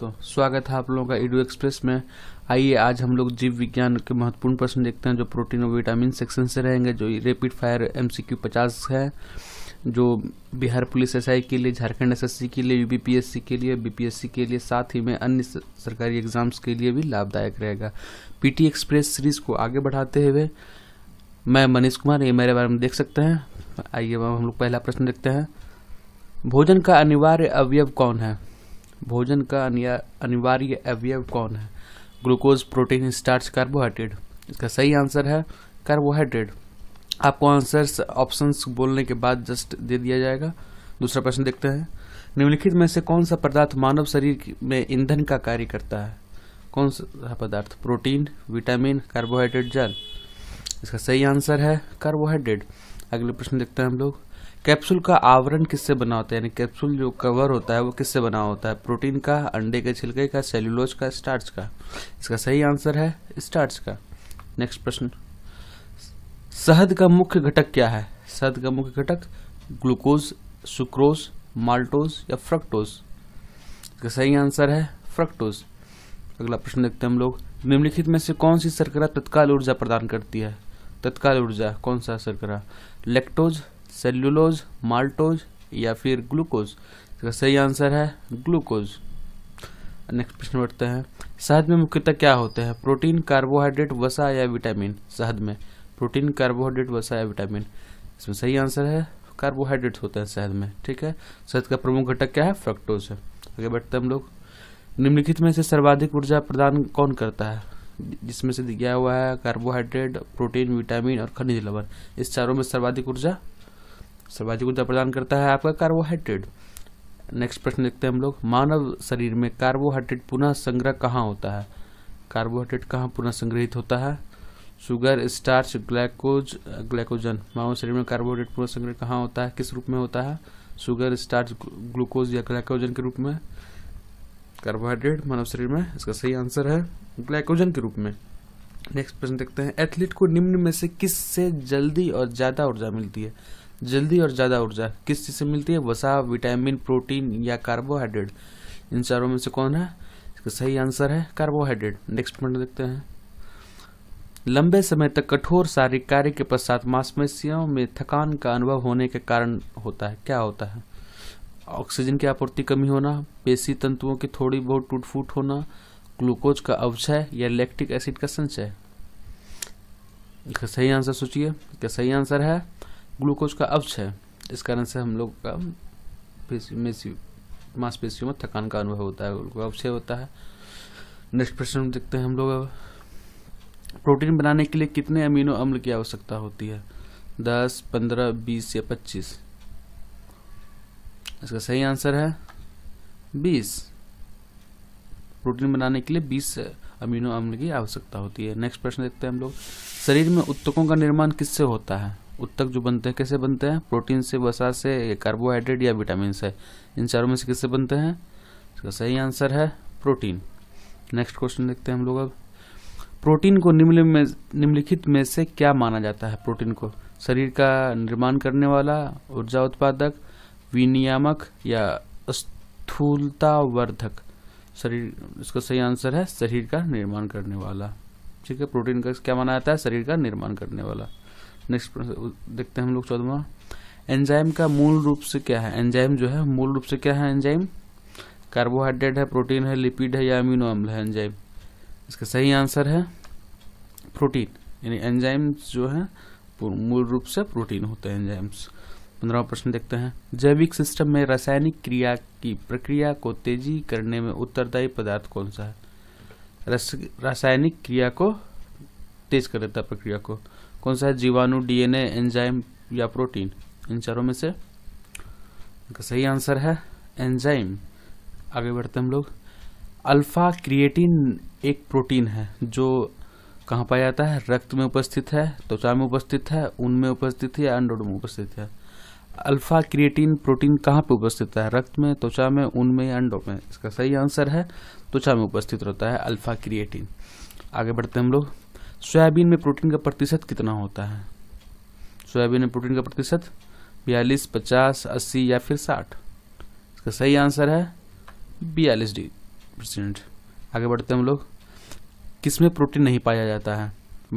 दोस्तों स्वागत है आप लोगों का इडू एक्सप्रेस में आइए आज हम लोग जीव विज्ञान के महत्वपूर्ण प्रश्न देखते हैं जो प्रोटीन और विटामिन सेक्शन से रहेंगे जो rapid fire M C Q पचास है जो बिहार पुलिस एस आई के लिए झारखंड एस एस सी के लिए U B P S C के लिए बी पी एस सी के लिए साथ ही में अन्य सरकारी एग्जाम्स के लिए भी लाभदायक रहेगा पी टी एक्सप्रेस सीरीज को आगे बढ़ाते हुए मैं मनीष कुमार ये मेरे बारे में देख सकते हैं आइए हम लोग पहला प्रश्न देखते हैं भोजन का अनिवार्य अवयव कौन है भोजन का अनिवार्य अवयव कौन है ग्लूकोज प्रोटीन स्टार्च कार्बोहाइड्रेट इसका सही आंसर है कार्बोहाइड्रेट आपको आंसर्स ऑप्शंस बोलने के बाद जस्ट दे दिया जाएगा दूसरा प्रश्न देखते हैं निम्नलिखित में से कौन सा पदार्थ मानव शरीर में ईंधन का कार्य करता है कौन सा पदार्थ प्रोटीन विटामिन कार्बोहाइड्रेट जल इसका सही आंसर है कार्बोहाइड्रेट अगले प्रश्न देखते हैं हम लोग कैप्सूल का आवरण किससे बना होता है यानी कैप्सूल जो कवर होता है वो किससे बना होता है प्रोटीन का अंडे के छिलके का सेल्यूलोज का स्टार्च का इसका सही आंसर है स्टार्च का नेक्स्ट प्रश्न शहद का मुख्य घटक क्या है शहद का मुख्य घटक ग्लूकोज सुक्रोज माल्टोज या फ्रक्टोज इसका सही आंसर है फ्रक्टोज अगला प्रश्न देखते हैं हम लोग निम्नलिखित में से कौन सी सरकरा तत्काल ऊर्जा प्रदान करती है तत्काल ऊर्जा कौन सा सरकरा लेक्टोज सेल्यूलोज माल्टोज या फिर ग्लूकोज इसका सही आंसर है ग्लूकोज नेक्स्ट प्रश्न बढ़ते हैं शहद में मुख्यतः क्या होते हैं प्रोटीन कार्बोहाइड्रेट वसा या विटामिन शहद में प्रोटीन कार्बोहाइड्रेट वसा या विटामिन इसमें सही आंसर है कार्बोहाइड्रेट होते हैं शहद में ठीक है शहद का प्रमुख घटक क्या है फ्रक्टोज है आगे बढ़ते हैं हम लोग निम्नलिखित में से सर्वाधिक ऊर्जा प्रदान कौन करता है जिसमें से दिया हुआ है कार्बोहाइड्रेट प्रोटीन विटामिन और खनिज लवण इस चारों में सर्वाधिक ऊर्जा सर्वाधिक ऊर्जा प्रदान करता है आपका कार्बोहाइड्रेट नेक्स्ट प्रश्न देखते हैं हम लोग मानव शरीर में कार्बोहाइड्रेट पुनः संग्रह कहाँ होता है कार्बोहाइड्रेट कहाँ पुनः संग्रहित होता है शुगर स्टार्च ग्लाइकोज ग्लाइकोजन मानव शरीर में कार्बोहाइड्रेट पुनः संग्रह कहाँ होता है किस रूप में होता है शुगर स्टार्च ग्लूकोज या ग्लाइकोजन के रूप में कार्बोहाइड्रेट मानव शरीर में इसका सही आंसर है ग्लाइकोजन के रूप में नेक्स्ट प्रश्न देखते हैं एथलीट को निम्न में से किस से जल्दी और ज़्यादा ऊर्जा मिलती है जल्दी और ज़्यादा ऊर्जा किस चीज़ से मिलती है वसा विटामिन प्रोटीन या कार्बोहाइड्रेट इन चारों में से कौन है इसका सही आंसर है कार्बोहाइड्रेट नेक्स्ट पॉइंट देखते हैं लंबे समय तक कठोर शारीरिक कार्य के पश्चात मांसपेशियों में थकान का अनुभव होने के कारण होता है क्या होता है ऑक्सीजन की आपूर्ति कमी होना पेशी तंतुओं की थोड़ी बहुत टूट फूट होना ग्लूकोज का अवचय या लैक्टिक एसिड का संचय इसका सही आंसर सोचिए क्या सही आंसर है ग्लूकोज का अवश है इस कारण से हम लोग का मांसपेशियों में थकान का अनुभव होता है ग्लूकोज अवश्य होता है नेक्स्ट प्रश्न देखते हैं हम लोग अब प्रोटीन बनाने के लिए कितने अमीनो अम्ल की आवश्यकता होती है दस पंद्रह बीस या पच्चीस इसका सही आंसर है बीस प्रोटीन बनाने के लिए बीस अमीनो अम्ल की आवश्यकता होती है नेक्स्ट प्रश्न देखते हैं हम लोग शरीर में उत्तकों का निर्माण किससे होता है उत्तक जो बनते हैं कैसे बनते हैं प्रोटीन से वसा से कार्बोहाइड्रेट या विटामिन से इन चारों में से किससे बनते हैं इसका सही आंसर है प्रोटीन नेक्स्ट क्वेश्चन देखते हैं हम लोग अब प्रोटीन को निम्न में निम्नलिखित में से क्या माना जाता है प्रोटीन को शरीर का निर्माण करने वाला ऊर्जा उत्पादक विनियामक या स्थूलतावर्धक शरीर इसका सही आंसर है शरीर का निर्माण करने वाला ठीक है प्रोटीन का क्या माना जाता है शरीर का निर्माण करने वाला नेक्स्ट देखते हैं हम लोग चौदवा एंजाइम का मूल रूप से क्या है एंजाइम जो है मूल रूप से क्या है एंजाइम कार्बोहाइड्रेट है प्रोटीन है लिपिड है या अमीनो अम्ल है एंजाइम इसका सही आंसर है प्रोटीन यानी एंजाइम जो है मूल रूप से प्रोटीन होते हैं एंजाइम्स पंद्रह प्रश्न देखते हैं जैविक सिस्टम में रासायनिक क्रिया की प्रक्रिया को तेजी करने में उत्तरदायी पदार्थ कौन सा है रासायनिक क्रिया को तेज कर देता है प्रक्रिया को कौन सा है जीवाणु डीएनए एंजाइम या प्रोटीन इन चारों में से इनका सही आंसर है एंजाइम आगे बढ़ते हम लोग अल्फा क्रिएटिन एक प्रोटीन है जो कहाँ पाया जाता है रक्त में उपस्थित है त्वचा में उपस्थित है उनमें में उपस्थित है या अंडोड में उपस्थित है अल्फा क्रिएटिन प्रोटीन कहाँ पे उपस्थित है रक्त में त्वचा में उनमें में या अंडों में इसका सही आंसर है त्वचा में उपस्थित रहता है अल्फा क्रिएटिन आगे बढ़ते हम लोग सोयाबीन में प्रोटीन का प्रतिशत कितना होता है सोयाबीन में प्रोटीन का प्रतिशत बयालीस पचास अस्सी या फिर साठ इसका सही आंसर है बयालीस डी परसेंट आगे बढ़ते हैं हम लोग किस में प्रोटीन नहीं पाया जाता है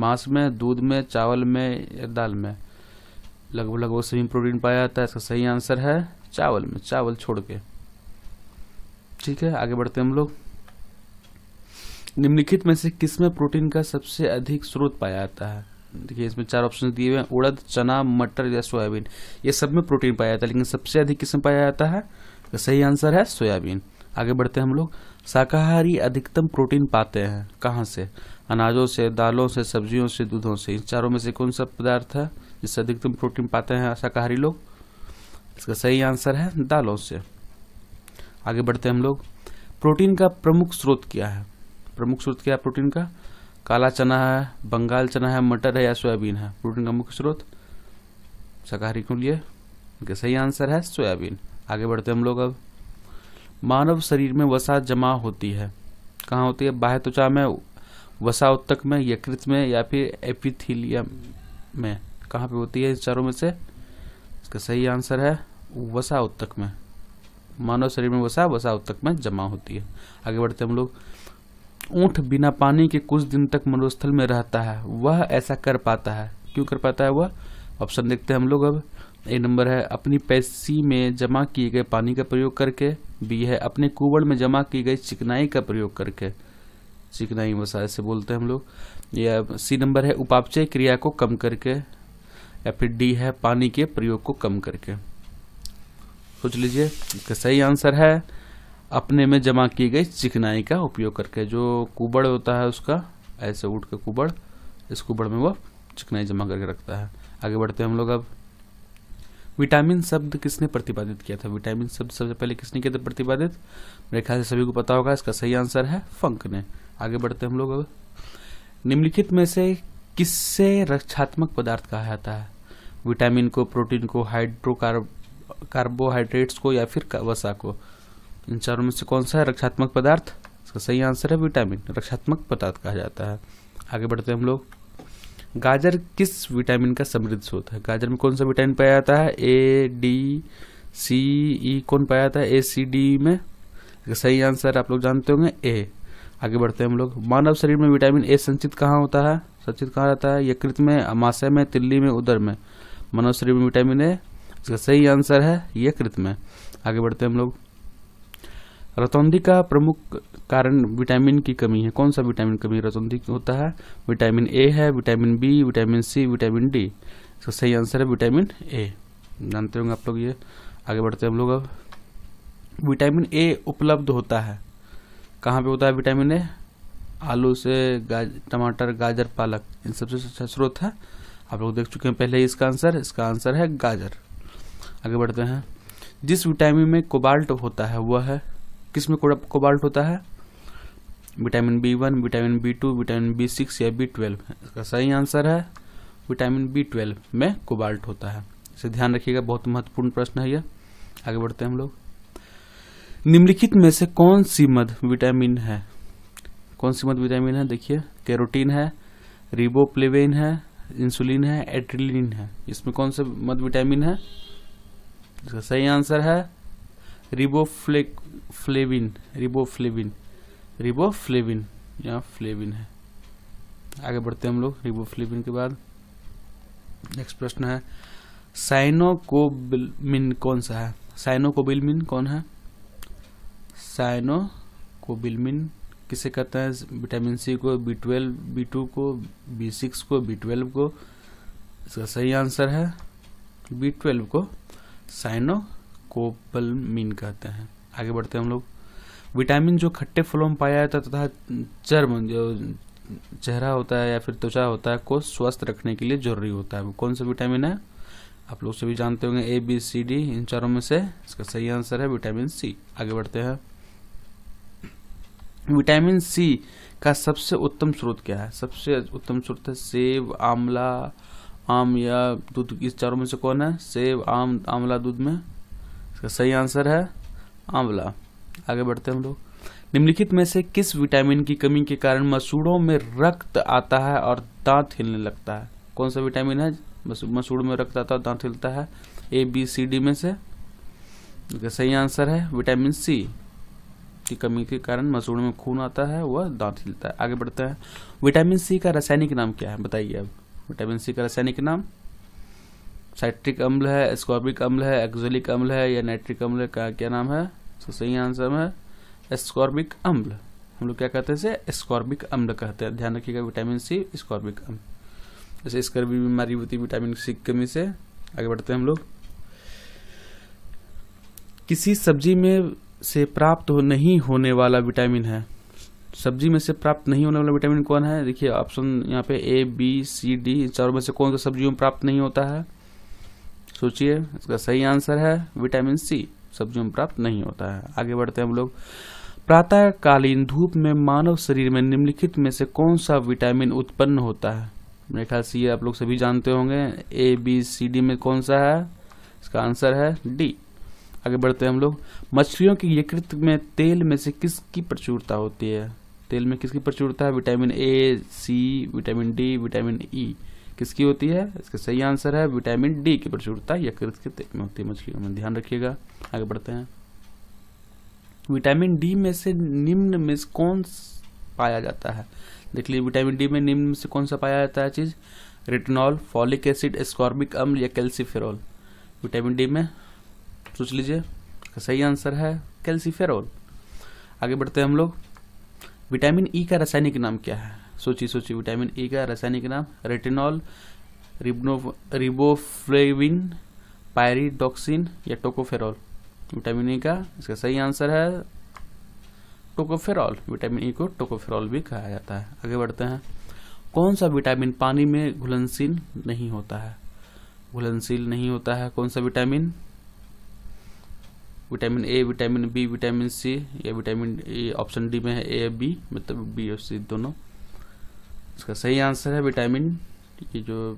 मांस में दूध में चावल में या दाल में लगभग लगभग सभी प्रोटीन पाया जाता है इसका सही आंसर है चावल में चावल छोड़ के ठीक है आगे बढ़ते हैं हम लोग निम्नलिखित में से किस में प्रोटीन का सबसे अधिक स्रोत पाया जाता है देखिए इसमें चार ऑप्शन दिए हुए हैं उड़द चना मटर या सोयाबीन ये सब में प्रोटीन पाया जाता है लेकिन सबसे अधिक किसमें पाया जाता है तो सही आंसर है सोयाबीन आगे बढ़ते हैं हम लोग शाकाहारी अधिकतम प्रोटीन पाते हैं कहाँ से अनाजों से दालों से सब्जियों से दूधों से इन चारों में से कौन सा पदार्थ है जिससे अधिकतम प्रोटीन पाते हैं शाकाहारी लोग इसका सही आंसर है दालों से आगे बढ़ते हैं हम लोग प्रोटीन का प्रमुख स्रोत क्या है प्रमुख स्रोत क्या है प्रोटीन का काला चना है बंगाल चना है मटर है या सोयाबीन है प्रोटीन का मुख्य स्रोत शाकाहारी के लिए इनका सही आंसर है सोयाबीन आगे बढ़ते हम लोग अब मानव शरीर में वसा जमा होती है कहाँ होती है बाह्य त्वचा में वसा उत्तक में यकृत में या फिर एपिथीलियम में कहाँ पे होती है इन चारों में से इसका सही आंसर है वसा उत्तक में मानव शरीर में वसा वसा उत्तक में जमा होती है आगे बढ़ते हम लोग ऊँट बिना पानी के कुछ दिन तक मरुस्थल में रहता है वह ऐसा कर पाता है क्यों कर पाता है वह ऑप्शन देखते हैं हम लोग अब ए नंबर है अपनी पैसी में जमा किए गए पानी का प्रयोग करके बी है अपने कुबड़ में जमा की गई चिकनाई का प्रयोग करके चिकनाई मसाले से बोलते हैं हम लोग या सी नंबर है उपापचय क्रिया को कम करके या फिर डी है पानी के प्रयोग को कम करके सोच लीजिए इसका सही आंसर है अपने में जमा की गई चिकनाई का उपयोग करके जो कुबड़ होता है उसका ऐसे ऊट के कुबड़ इस कुबड़ में वह चिकनाई जमा करके रखता है आगे बढ़ते हैं हम लोग अब विटामिन शब्द किसने प्रतिपादित किया था विटामिन शब्द सबसे पहले किसने किया था प्रतिपादित मेरे ख्याल से सभी को पता होगा इसका सही आंसर है फंक ने आगे बढ़ते हम लोग अब निम्नलिखित में से किससे रक्षात्मक पदार्थ कहा जाता है विटामिन को प्रोटीन को हाइड्रो कार्बोहाइड्रेट्स को या फिर वसा को इन चारों में से कौन सा है रक्षात्मक पदार्थ इसका सही आंसर है विटामिन रक्षात्मक पदार्थ कहा जाता है आगे बढ़ते हैं हम लोग गाजर किस विटामिन का समृद्ध स्रोत है गाजर में कौन सा विटामिन पाया जाता है ए डी सी ई कौन पाया जाता है ए सी डी में सही आंसर आप लोग जानते होंगे ए आगे बढ़ते हैं हम लोग मानव शरीर में विटामिन ए संचित कहाँ होता है संचित कहाँ रहता है यकृत में अमाशय में तिल्ली में उदर में मानव शरीर में विटामिन ए इसका सही आंसर है यकृत में आगे बढ़ते हैं हम लोग रतौंधी का प्रमुख कारण विटामिन की कमी है कौन सा विटामिन कमी रतौंधी होता है विटामिन ए है vitamin B vitamin C vitamin D इसका तो सही आंसर है विटामिन ए जानते होंगे आप लोग ये आगे बढ़ते हैं हम लोग अब विटामिन ए उपलब्ध होता है कहाँ पे होता है विटामिन ए आलू से गाज टमाटर गाजर पालक इन सबसे अच्छा स्रोत है आप लोग देख चुके हैं पहले इसका आंसर इसका आंसर है गाजर आगे बढ़ते हैं जिस विटामिन में कोबाल्ट होता है वह है किस में कोबाल्ट होता है vitamin B one vitamin B two vitamin B six या बी ट्वेल्व इसका सही आंसर है विटामिन बी ट्वेल्व में कोबाल्ट होता है इसे ध्यान रखिएगा बहुत महत्वपूर्ण प्रश्न है यह आगे बढ़ते हैं हम लोग निम्नलिखित में से कौन सी मद विटामिन है कौन सी मद विटामिन है देखिए कैरोटीन है रिबोप्लेवेन है इंसुलिन है एट्रिलिन है इसमें कौन सा मद विटामिन है इसका सही आंसर है रिबोफ्लेविन रिबोफ्लेविन रिबोफ्लेविन यहाँ फ्लेविन है आगे बढ़ते हैं हम लोग रिबोफ्लेविन के बाद नेक्स्ट प्रश्न है साइनोकोबिलमिन कौन सा है साइनोकोबिलमिन कौन है साइनोकोबिलमिन किसे कहते हैं विटामिन सी को बी ट्वेल्व बी टू को बी सिक्स को बी ट्वेल्व को इसका सही आंसर है बी ट्वेल्व को साइनो मीन कहते हैं आगे बढ़ते हैं हम लोग विटामिन जो खट्टे फलों में पाया जाता है तथा चर्म जो चेहरा होता है या फिर त्वचा होता है को स्वस्थ रखने के लिए जरूरी होता है कौन सा विटामिन है आप लोग सभी जानते होंगे ए बी सी डी इन चारों में से इसका सही आंसर है विटामिन सी आगे बढ़ते हैं विटामिन सी का सबसे उत्तम स्रोत क्या है सबसे उत्तम स्रोत है सेब आंवला आम या दूध इस चारों में से कौन है सेब आम आंवला दूध में इसका तो सही आंसर है आंवला आगे बढ़ते हम लोग निम्नलिखित में से किस विटामिन की कमी के कारण मसूड़ों में रक्त आता है और दांत हिलने लगता है कौन सा विटामिन है मसूड़ में रक्त आता है दांत हिलता है ए बी सी डी में से इसका सही आंसर है विटामिन सी की कमी के कारण मसूड़ में खून आता है वह दांत हिलता है आगे बढ़ते हैं विटामिन सी का रासायनिक नाम क्या है बताइए अब विटामिन सी का रासायनिक नाम साइट्रिक अम्ल है एस्कॉर्बिक अम्ल है एक्जोलिक अम्ल है या नाइट्रिक अम्ल का क्या नाम है तो सही आंसर है एस्कॉर्बिक अम्ल हम लोग क्या कहते हैं इसे एस्कॉर्बिक अम्ल कहते हैं ध्यान रखिएगा विटामिन सी स्कॉर्बिक अम्ल जैसे इसकर भी बीमारी होती है विटामिन सी की कमी से आगे बढ़ते हैं हम लोग किसी सब्जी में से प्राप्त हो नहीं होने वाला विटामिन है सब्जी में से प्राप्त नहीं होने वाला विटामिन कौन है देखिए ऑप्शन यहाँ पे ए बी सी डी चारों में से कौन सा सब्जियों में प्राप्त नहीं होता है सोचिए इसका सही आंसर है विटामिन सी सब्जियों में प्राप्त नहीं होता है आगे बढ़ते हैं हम लोग प्रातःकालीन धूप में मानव शरीर में निम्नलिखित में से कौन सा विटामिन उत्पन्न होता है मेरे ख्याल से ये आप लोग सभी जानते होंगे ए बी सी डी में कौन सा है इसका आंसर है डी आगे बढ़ते हैं हम लोग मछलियों की यकृत में तेल में से किसकी प्रचुरता होती है तेल में किसकी प्रचुरता है vitamin A C vitamin D vitamin E e. किसकी होती है इसका सही आंसर है विटामिन डी की प्रचुरता यकृत के तेल में होती है मछलियों में ध्यान रखिएगा आगे बढ़ते हैं विटामिन डी में से निम्न में से कौन पाया जाता है देख लीजिए विटामिन डी में निम्न में से कौन सा पाया जाता है चीज रिटनॉल फॉलिक एसिड स्कॉर्बिक अम्ल या कैल्सीफेरॉल विटामिन डी में सोच लीजिए सही आंसर है कैल्सीफेरॉल आगे बढ़ते हैं हम लोग विटामिन ई e का रासायनिक नाम क्या है सोची सोची विटामिन ए का रासायनिक नाम रेटिनॉल रिबनो रिबोफ्लेविन पायरीडॉक्सिन या टोकोफेरॉल विटामिन ए का इसका सही आंसर है टोकोफेरॉल विटामिन ई को टोकोफेरॉल भी कहा जाता है आगे बढ़ते हैं कौन सा विटामिन पानी में घुलनशील नहीं होता है घुलनशील नहीं होता है कौन सा vitamin vitamin A vitamin B vitamin C या विटामिन ए ऑप्शन डी में है ए बी मतलब बी और सी दोनों इसका सही आंसर है विटामिन ये जो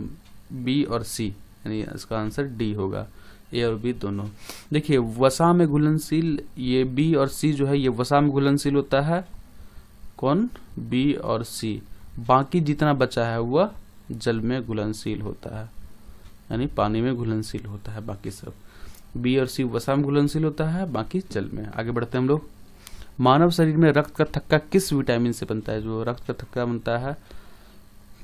बी और सी यानी इसका आंसर डी होगा ए और बी दोनों देखिए वसा में घुलनशील ये बी और सी जो है ये वसा में घुलनशील होता है कौन बी और सी बाकी जितना बचा है वह जल में घुलनशील होता है यानी पानी में घुलनशील होता है बाकी सब बी और सी वसा में घुलनशील होता है बाकी जल में आगे बढ़ते हैं हम लोग मानव शरीर में रक्त का थक्का किस विटामिन से बनता है जो रक्त का थक्का बनता है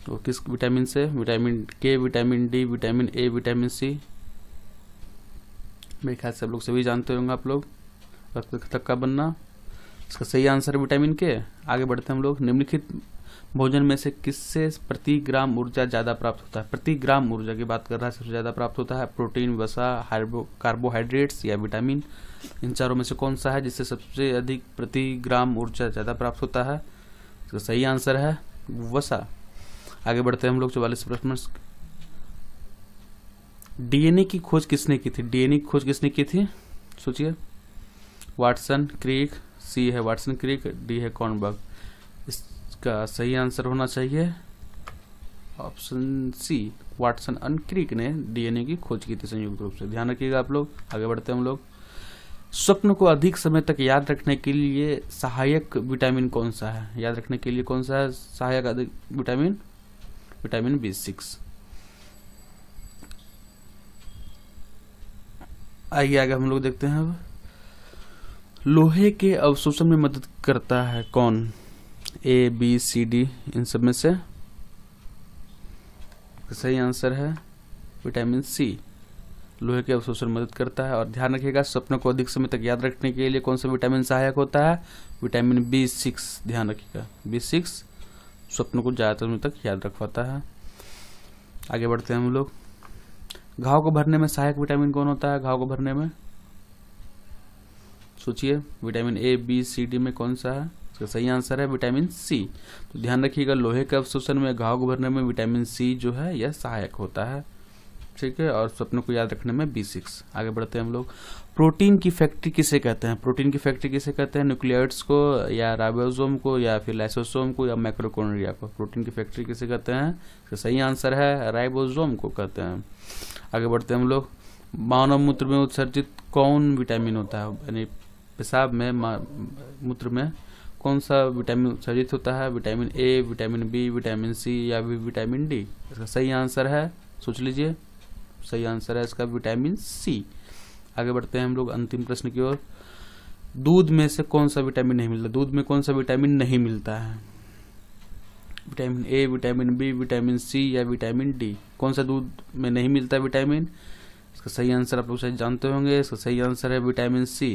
तो किस विटामिन से vitamin K vitamin D vitamin A vitamin C मेरे ख्याल से आप लोग सभी जानते होंगे आप लोग रक्त तक का बनना इसका सही आंसर विटामिन के आगे बढ़ते हैं हम लोग निम्नलिखित भोजन में से किससे प्रति ग्राम ऊर्जा ज़्यादा प्राप्त होता है प्रति ग्राम ऊर्जा की बात कर रहा है सबसे ज़्यादा प्राप्त होता है प्रोटीन वसा हार्बो कार्बोहाइड्रेट्स या विटामिन इन चारों में से कौन सा है जिससे सबसे अधिक प्रति ग्राम ऊर्जा ज़्यादा प्राप्त होता है इसका सही आंसर है वसा आगे बढ़ते हैं हम लोग चौवालीस प्रश्न डीएनए की खोज किसने की थी डीएनए की खोज किसने की थी सोचिए वाटसन क्रिक सी है वाटसन क्रिक डी है कॉर्नबर्ग इसका सही आंसर होना चाहिए option C Watson and Crick ने डीएनए की खोज की थी संयुक्त रूप से ध्यान रखिएगा आप लोग आगे बढ़ते हैं हम लोग स्वप्न को अधिक समय तक याद रखने के लिए सहायक विटामिन कौन सा है याद रखने के लिए कौन सा है सहायक अधिक विटामिन विटामिन बी सिक्स आइए आगे हम लोग देखते हैं अब लोहे के अवशोषण में मदद करता है कौन ए बी सी डी इन सब में से सही आंसर है विटामिन सी लोहे के अवशोषण मदद करता है और ध्यान रखिएगा सपनों को अधिक समय तक याद रखने के लिए कौन सा विटामिन सहायक होता है विटामिन बी सिक्स ध्यान रखिएगा बी सिक्स स्वप्न को ज़्यादातर दिनों तक याद रख पाता है आगे बढ़ते हैं हम लोग घाव को भरने में सहायक विटामिन कौन होता है घाव को भरने में सोचिए vitamin A B C D में कौन सा है इसका सही आंसर है विटामिन सी तो ध्यान रखिएगा लोहे के अवशोषण में घाव को भरने में विटामिन सी जो है यह सहायक होता है ठीक है और स्वप्न को याद रखने में बी सिक्स आगे बढ़ते हैं हम लोग प्रोटीन की फैक्ट्री किसे कहते हैं प्रोटीन की फैक्ट्री किसे कहते हैं न्यूक्लियर्ट्स को या राइबोसोम को या फिर लाइसोसोम को या माइक्रोकोन्ड्रिया को प्रोटीन की फैक्ट्री किसे कहते हैं इसका तो सही आंसर है राइबोसोम को कहते हैं आगे बढ़ते हैं हम लोग मानव मूत्र में उत्सर्जित कौन विटामिन होता है यानी पेशाब में मूत्र में कौन सा विटामिन उत्सर्जित होता है vitamin A vitamin B vitamin C या फिर विटामिन डी इसका सही आंसर है सोच लीजिए सही आंसर है इसका विटामिन सी आगे बढ़ते हैं हम लोग अंतिम प्रश्न की ओर दूध में से कौन सा विटामिन नहीं मिलता दूध में कौन सा विटामिन नहीं मिलता है vitamin A vitamin B vitamin C या विटामिन डी कौन सा दूध में नहीं मिलता विटामिन इसका सही आंसर आप लोग शायद जानते होंगे इसका सही आंसर है विटामिन सी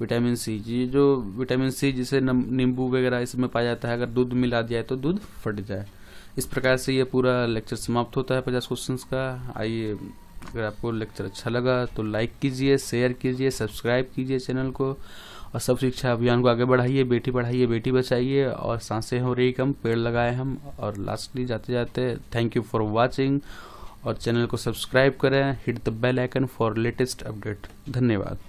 विटामिन सी ये जो विटामिन सी जिसे नींबू वगैरह इसमें पाया जाता है अगर दूध मिला दिया तो दूध फट जाए इस प्रकार से ये पूरा लेक्चर समाप्त होता है पचास क्वेश्चंस का आइए अगर आपको लेक्चर अच्छा लगा तो लाइक कीजिए शेयर कीजिए सब्सक्राइब कीजिए चैनल को और सब शिक्षा अभियान को आगे बढ़ाइए बेटी पढ़ाइए बेटी बचाइए और सांसें हो रही कम पेड़ लगाए हम और लास्टली जाते जाते थैंक यू फॉर वॉचिंग और चैनल को सब्सक्राइब करें hit the bell icon for latest update धन्यवाद